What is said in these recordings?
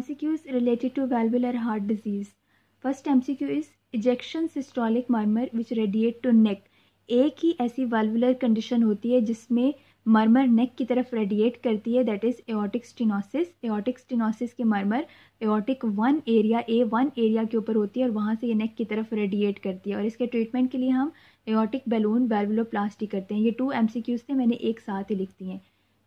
MCQs related to valvular heart disease first MCQ is ejection systolic murmur which radiate to neck एक ही ऐसी वेल्बुलर condition होती है जिसमें मर्मर नेक की तरफ रेडिएट करती है that is aortic stenosis aortic stenosis के murmur aortic one area A one area के ऊपर होती है और वहाँ से ये नेक की तरफ रेडिएट करती है और इसके ट्रीटमेंट के लिए हम एओटिक बैलून वेल्वुलोप्लास्टी करते हैं ये टू एम थे मैंने एक साथ ही लिख दी हैं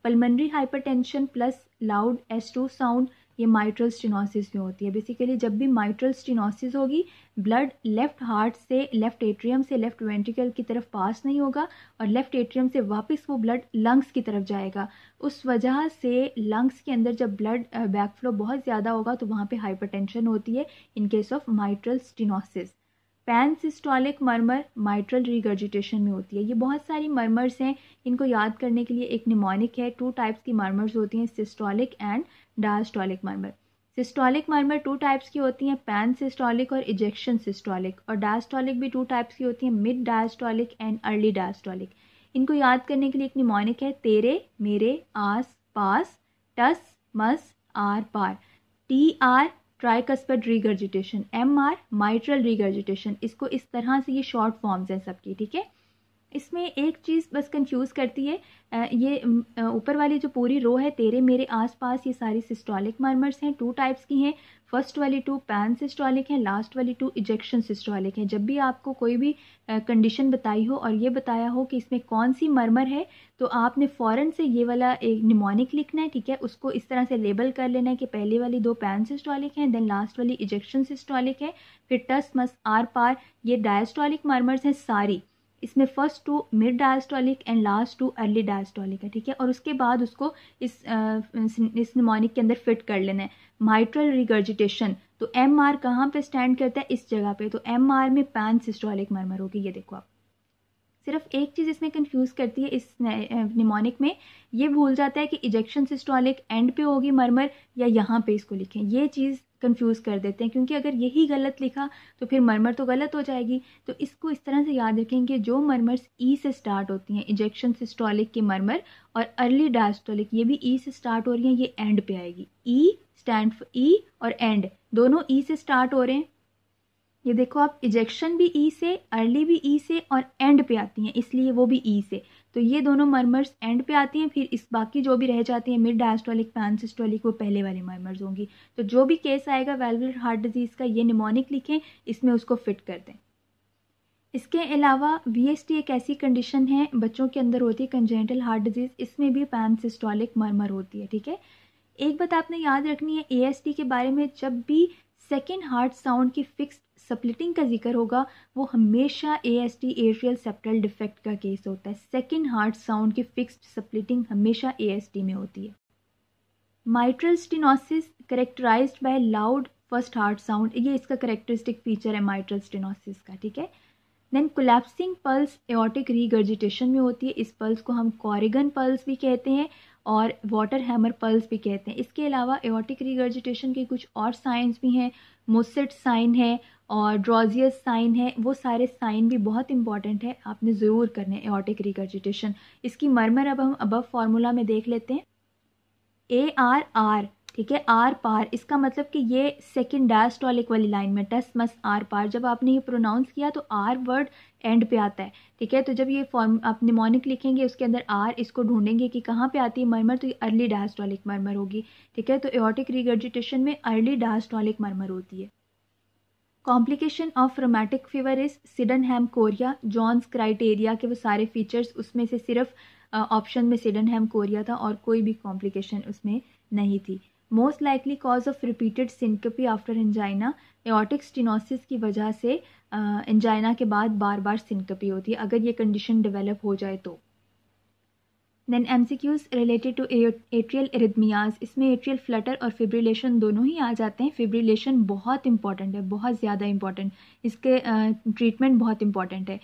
pulmonary tension plus loud S two sound ये माइट्रल स्टिनोसिस क्यों होती है बेसिकली जब भी माइट्रल स्टिनोसिस होगी ब्लड लेफ्ट हार्ट से लेफ्ट एट्रियम से लेफ्ट वेंट्रिकल की तरफ पास नहीं होगा और लेफ्ट एट्रियम से वापस वो ब्लड लंग्स की तरफ जाएगा उस वजह से लंग्स के अंदर जब ब्लड बैकफ्लो uh, बहुत ज़्यादा होगा तो वहाँ पर हाइपरटेंशन होती है in case of mitral stenosis pan systolic murmur mitral regurgitation में होती है ये बहुत सारी मर्मर्स हैं इनको याद करने के लिए एक निमोनिक है टू टाइप्स की मर्मर्स होती हैं systolic and diastolic murmur systolic murmur two types की होती हैं पैन सिस्टोलिक और इजेक्शन सिस्टोलिक और डायस्टोलिक भी टू टाइप्स की होती हैं mid diastolic and early diastolic इनको याद करने के लिए एक निमोनिक है तेरे मेरे आस पास टस मस आर पार T R tricuspid regurgitation M R mitral regurgitation इसको इस तरह से ये शॉर्ट फॉर्म्स हैं सबकी ठीक है इसमें एक चीज़ बस कंफ्यूज करती है ये ऊपर वाली जो पूरी रो है तेरे मेरे आसपास ये सारी सिस्टोलिक मार्मर्स हैं टू टाइप्स की हैं फर्स्ट वाली टू पैन सिस्टोलिक हैं लास्ट वाली टू इजेक्शन सिस्टोलिक हैं जब भी आपको कोई भी कंडीशन बताई हो और ये बताया हो कि इसमें कौन सी मरमर है तो आपने फ़ौरन से ये वाला एक निमोनिक लिखना है ठीक है उसको इस तरह से लेबल कर लेना है कि पहले वाली दो पैन सिस्टोलिक हैं देन लास्ट वाली इजेक्शन सिस्टोलिक है फिर टस मस आर पार ये डायस्टोलिक मरमर्स हैं सारी इसमें first two mid diastolic and last two early diastolic है ठीक है और उसके बाद उसको इस आ, इस निमोनिक के अंदर फिट कर लेना है माइट्रल रिगर्जिटेशन तो एम आर कहाँ पर स्टैंड करता है इस जगह पे तो एम आर में पैन सिस्टोलिक मरमर होगी ये देखो आप सिर्फ एक चीज़ इसमें कंफ्यूज करती है इस निमोनिक में ये भूल जाता है कि इजेक्शन सिस्टोलिक एंड पे होगी मरमर या यहाँ पे इसको लिखें ये चीज़ कंफ्यूज कर देते हैं क्योंकि अगर यही गलत लिखा तो फिर मरमर तो गलत हो जाएगी तो इसको इस तरह से याद रखें कि जो मरमर्स ई e से स्टार्ट होती हैं इजेक्शन सिस्टोलिक के मरमर और अर्ली डायस्टोलिक ये भी ई e से स्टार्ट हो रही हैं ये एंड पे आएगी ई स्टैंड ई और एंड दोनों ई e से स्टार्ट हो रहे हैं ये देखो आप इजेक्शन भी ई e से अर्ली भी ई e से और एंड पे आती हैं इसलिए वो भी ई e से तो ये दोनों मर्मर्स एंड पे आती हैं फिर इस बाकी जो भी रह जाती हैं मिड डायस्टोलिक पैनसिस्टोलिक वो पहले वाले मर्मर्स होंगी तो जो भी केस आएगा वेलवर हार्ट डिजीज़ का ये निमोनिक लिखें इसमें उसको फिट कर दें इसके अलावा वी एक ऐसी कंडीशन है बच्चों के अंदर होती है कंजेंटल हार्ट डिजीज़ इसमें भी पैनसिस्टोलिक मर्मर होती है ठीक है एक बात आपने याद रखनी है टी के बारे में जब भी सेकेंड हार्ट साउंड की फिक्स सप्लिटिंग का जिक्र होगा वो हमेशा A S T atrial septal defect का केस होता है सेकेंड हार्ट साउंड की फिक्स सप्लिटिंग हमेशा ए एस टी में होती है mitral stenosis characterized by loud first heart sound ये इसका करेक्टरिस्टिक फीचर है माइट्रल स्टिनोसिस का ठीक है then collapsing pulse aortic regurgitation में होती है इस पल्स को हम कॉरिगन पल्स भी कहते हैं और वाटर हैमर पल्स भी कहते हैं इसके अलावा एओटिक रिगर्जिटेशन के कुछ और साइंस भी हैं मोसेट साइन है और ड्रॉजियस साइन है वो सारे साइन भी बहुत इंपॉर्टेंट है आपने ज़रूर करने एओटिक रिगर्जिटेशन इसकी मरमर अब हम अबव फार्मूला में देख लेते हैं ए आर आर ठीक है आर पार इसका मतलब कि ये सेकेंड डैश टॉलिक वाली लाइन में टस मस आर पार जब आपने ये प्रोनाउंस किया तो आर वर्ड एंड पे आता है ठीक है तो जब ये फॉर्म आप निमोनिक लिखेंगे उसके अंदर आर इसको ढूंढेंगे कि कहाँ पे आती है मरमर तो ये अर्ली डायस्टॉलिक मरमर होगी ठीक है तो एटिक रिगर्जिटेशन में अर्ली डायस्टॉलिक मरमर होती है complication of rheumatic fever is हैम कोरिया जॉन्स क्राइटेरिया के वो सारे फीचर्स उसमें से सिर्फ ऑप्शन में सिडन हैम कोरिया था और कोई भी कॉम्प्लिकेशन उसमें नहीं थी most likely cause of repeated syncope after angina aortic stenosis की वजह से एंजाइना के बाद बार बार सिंकपी होती है अगर ये कंडीशन डेवलप हो जाए तो then M C Qs related to atrial arrhythmias इसमें एट्रियल फ्लटर और फिब्रिलेशन दोनों ही आ जाते हैं फिब्रिलेशन बहुत इंपॉर्टेंट है बहुत ज़्यादा इंपॉर्टेंट इसके ट्रीटमेंट uh, बहुत इंपॉर्टेंट है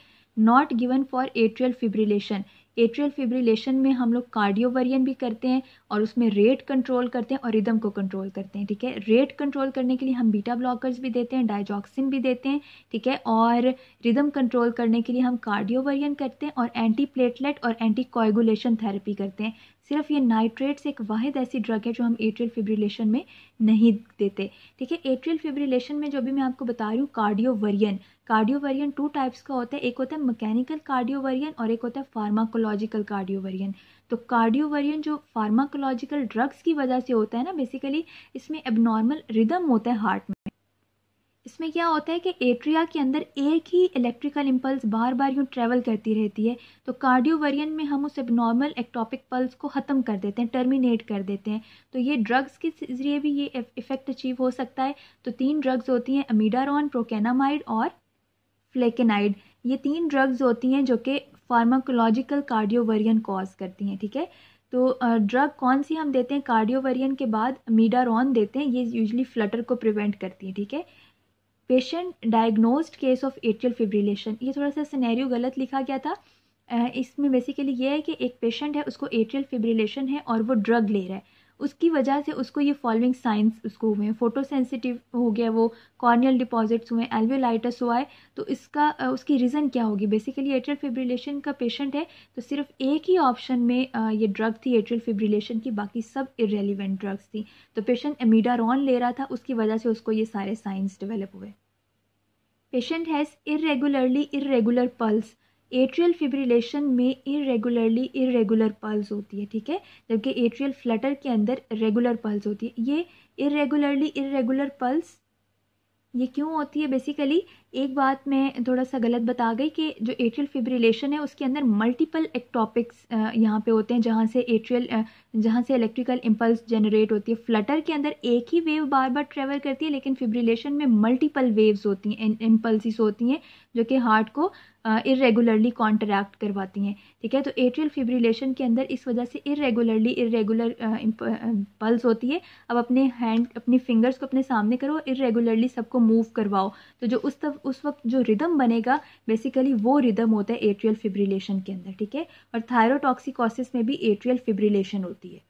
not given for atrial fibrillation atrial fibrillation में हम लोग कार्डियोवरियन भी करते हैं और उसमें रेट कंट्रोल करते हैं और रिदम को कंट्रोल करते हैं ठीक है रेट कंट्रोल करने के लिए हम बीटा ब्लॉकर्स भी देते हैं डायजॉक्सिन भी देते हैं ठीक है और रिदम कंट्रोल करने के लिए हम कार्डियोवरियन करते हैं और एंटी प्लेटलेट और एंटी कोएगुलेशन थेरेपी करते हैं सिर्फ ये नाइट्रेट्स एक वाहिद ऐसी ड्रग है जो हम एट्रियल फिब्रिलेशन में नहीं देते ठीक है एट्रियल फिब्रिलेशन में जो भी मैं आपको बता रही हूँ कार्डियोवरियन कार्डियोवेरियन टू टाइप्स का होता है एक होता है मैकेनिकल कार्डियोवरियन और एक होता है फार्माकोलॉजिकल कार्डियोवरियन तो कार्डियोवरियन जो फार्माकोलॉजिकल ड्रग्स की वजह से होता है ना बेसिकली इसमें एबनॉर्मल रिदम होता है हार्ट में इसमें क्या होता है कि एट्रिया के अंदर एक ही इलेक्ट्रिकल इम्पल्स बार बार यूँ ट्रेवल करती रहती है तो कार्डियोवरियन में हम उस एबनॉर्मल एक्टॉपिक पल्स को ख़त्म कर देते हैं टर्मिनेट कर देते हैं तो ये ड्रग्स के ज़रिए भी ये इफ़ेक्ट अचीव हो सकता है तो तीन ड्रग्स होती हैं अमीडारॉन प्रोकेनामाइड और फ्लेकेनाइड ये तीन ड्रग्स होती हैं जो कि फार्माकोलॉजिकल कार्डियोवरियन कॉज करती हैं ठीक है तो ड्रग कौन सी हम देते हैं कार्डियोवरियन के बाद मीडारॉन देते हैं ये यूजली फ्लटर को प्रिवेंट करती हैं ठीक है patient diagnosed case of atrial fibrillation ये थोड़ा सा सिनेरियो गलत लिखा गया था इसमें बेसिकली ये है कि एक पेशेंट है उसको एट्रियल फिब्रिलेशन है और वो ड्रग ले रहा है उसकी वजह से उसको ये फॉलोइंग साइंस उसको हुए हैं फोटो सेंसिटिव हो गया वो कॉर्नियल डिपॉजिट्स हुए एल्वियोलाइटस हुआ है तो इसका उसकी रीज़न क्या होगी बेसिकली एट्रियल फिब्रिलेशन का पेशेंट है तो सिर्फ एक ही ऑप्शन में ये ड्रग थी एट्रियल फिब्रिलेशन की बाकी सब इरेलीवेंट ड्रग्स थी तो पेशेंट एमिडारॉन ले रहा था उसकी वजह से उसको ये सारे साइंस डिवेलप हुए patient has irregularly irregular pulse atrial fibrillation में इरेगुलरली इरेगुलर पल्स होती है ठीक है जबकि एट्रियल फ्लटर के अंदर रेगुलर पल्स होती है ये इरेगुलरली इरेगुलर पल्स ये क्यों होती है बेसिकली एक बात मैं थोड़ा सा गलत बता गई कि जो एट्रियल फिब्रिलेशन है उसके अंदर मल्टीपल एक्टॉपिक्स यहाँ पे होते हैं जहाँ से एट्रियल जहाँ से इलेक्ट्रिकल इम्पल्स जनरेट होती है फ्लटर के अंदर एक ही वेव बार बार ट्रेवल करती है लेकिन फिब्रिलेशन में मल्टीपल वेव्स होती हैं इम्पल्सिस होती हैं जो कि हार्ट को इरेगुलरली कॉन्ट्रैक्ट करवाती हैं ठीक है तो एट्रियल फिब्रिलेशन के अंदर इस वजह से इरेगुलरली इरेगुलर पल्स होती है अब अपने हैंड अपने फिंगर्स को अपने सामने करो इरेगुलरली सबको मूव करवाओ तो जो उस तब उस वक्त जो रिदम बनेगा बेसिकली वो रिदम होता है एट्रियल फिब्रिलेशन के अंदर ठीक है और थायरोटॉक्सिकोसिस में भी एट्रियल फिब्रिलेशन होती है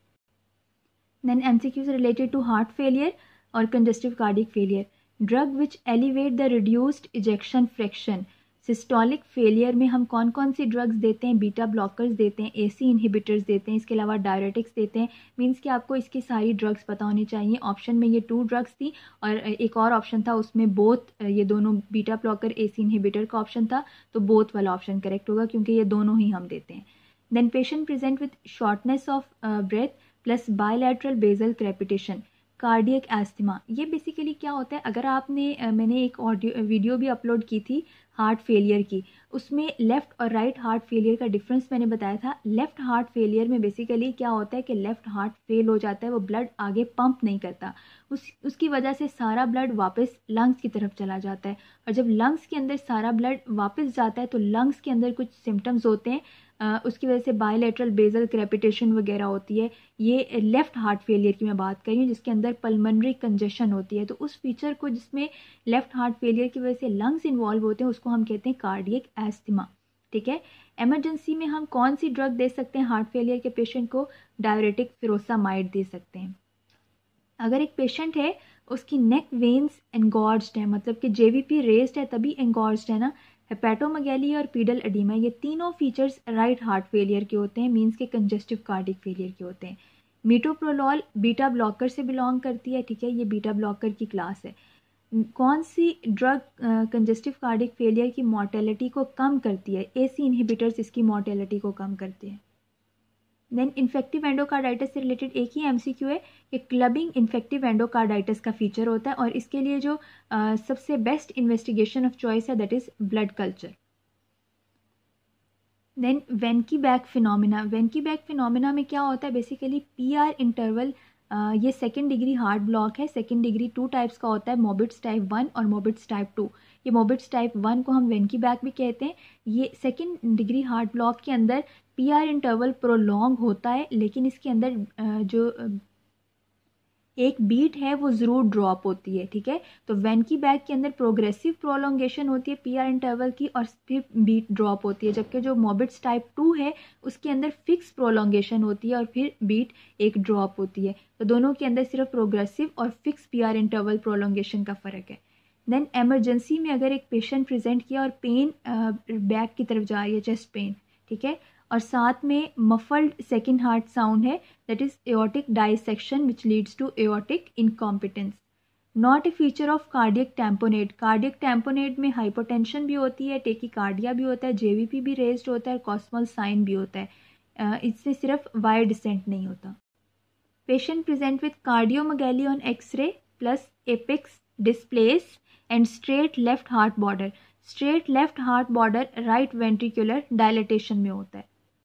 then M C Qs related to heart failure और congestive cardiac failure drug which elevate the reduced ejection fraction systolic failure में हम कौन कौन सी ड्रग्स देते हैं बीटा ब्लॉकर्स देते हैं एसी इनहिबिटर्स देते हैं इसके अलावा डायरेटिक्स देते हैं मीन्स कि आपको इसकी सारी ड्रग्स पता होनी चाहिए ऑप्शन में ये टू ड्रग्स थी और एक और ऑप्शन था उसमें बोथ ये दोनों बीटा ब्लॉकर एसी इनहिबिटर का ऑप्शन था तो बोथ वाला ऑप्शन करेक्ट होगा क्योंकि ये दोनों ही हम देते हैं then patient present with shortness of breath plus bilateral basal crepitation cardiac asthma ये बेसिकली क्या होता है अगर आपने मैंने एक ऑडियो वीडियो भी अपलोड की थी हार्ट फेलियर की उसमें लेफ़्ट और राइट हार्ट फेलियर का डिफरेंस मैंने बताया था लेफ़्ट हार्ट फेलियर में बेसिकली क्या होता है कि लेफ़्ट हार्ट फेल हो जाता है वो ब्लड आगे पंप नहीं करता उस उसकी वजह से सारा ब्लड वापस लंग्स की तरफ चला जाता है और जब लंग्स के अंदर सारा ब्लड वापस जाता है तो लंग्स के अंदर कुछ सिम्टम्स होते हैं आ, उसकी वजह से बायोलेट्रल बेजल क्रेपिटेशन वगैरह होती है ये लेफ़्ट हार्ट फेलियर की मैं बात कर रही हूँ जिसके अंदर पलमनरी कंजेशन होती है तो उस फीचर को जिसमें लेफ़्ट हार्ट फेलियर की वजह से लंग्स इन्वॉल्व होते हैं उसको हम कहते हैं कार्डियक एस्थमा ठीक है एमरजेंसी में हम कौन सी ड्रग दे सकते हैं हार्ट फेलियर के पेशेंट को डायरेटिक फिरोसामाइड दे सकते हैं अगर एक पेशेंट है उसकी नेक वेन्स एंगॉर्ज्ड है मतलब कि जे वी पी रेस्ड है तभी एंगॉर्ज्ड है ना हेपेटोमगैली और पीडल एडिमा ये तीनों फीचर्स राइट हार्ट फेलियर के होते हैं मीन्स के कंजेस्टिव कार्डिक फेलियर के होते हैं मीटोप्रोलॉल बीटा ब्लॉकर से बिलोंग करती है ठीक है ये बीटा ब्लॉकर की क्लास है कौन सी ड्रग कंजेस्टिव कार्डिक फेलियर की मोर्टेलिटी को कम करती है ए सी इनहिबिटर्स इसकी मोर्टेलिटी को कम करती है देन इन्फेक्टिव एंडोकार्डाइटिस से रिलेटेड एक ही एमसीक्यू है कि क्लबिंग इन्फेक्टिव एंडोकार्डाइटिस का फीचर होता है और इसके लिए जो आ, uh, सबसे बेस्ट इन्वेस्टिगेशन ऑफ चॉइस है that is blood culture then Wenckebach phenomena Wenckebach phenomena में क्या होता है बेसिकली पी आर इंटरवल ये सेकेंड डिग्री हार्ट ब्लॉक है सेकेंड डिग्री टू टाइप्स का होता है मोबिट्स टाइप वन और मोबिट्स टाइप टू ये मोबिट्स टाइप वन को हम वेनकी बैक भी कहते हैं ये सेकेंड डिग्री हार्ट ब्लॉक के अंदर पी आर इंटरवल प्रोलॉन्ग होता है लेकिन इसके अंदर जो एक बीट है वो ज़रूर ड्रॉप होती है ठीक है तो वैन की बैग के अंदर प्रोग्रेसिव प्रोलोंगेशन होती है पी आर इंटरवल की और फिर बीट ड्रॉप होती है जबकि जो मोबिट्स टाइप टू है उसके अंदर फिक्स प्रोलोंगेशन होती है और फिर बीट एक ड्रॉप होती है तो दोनों के अंदर सिर्फ प्रोग्रेसिव और fixed P R interval prolongation का फ़र्क है देन एमरजेंसी में अगर एक पेशेंट प्रजेंट किया और पेन बैक की तरफ जा रही है चेस्ट पेन ठीक है और साथ में मफल्ड सेकेंड हार्ट साउंड है that is aortic dissection which leads to aortic incompetence not a feature of cardiac tamponade cardiac tamponade में हाइपोटेंशन भी होती है टेकिकार्डिया भी होता है जेवीपी भी रेस्ड होता है कॉस्मल साइन भी होता है इससे सिर्फ वायर डिसेंट नहीं होता patient present with cardiomegaly on x-ray plus apex displaced and straight left heart border straight left heart border right ventricular dilatation में होता है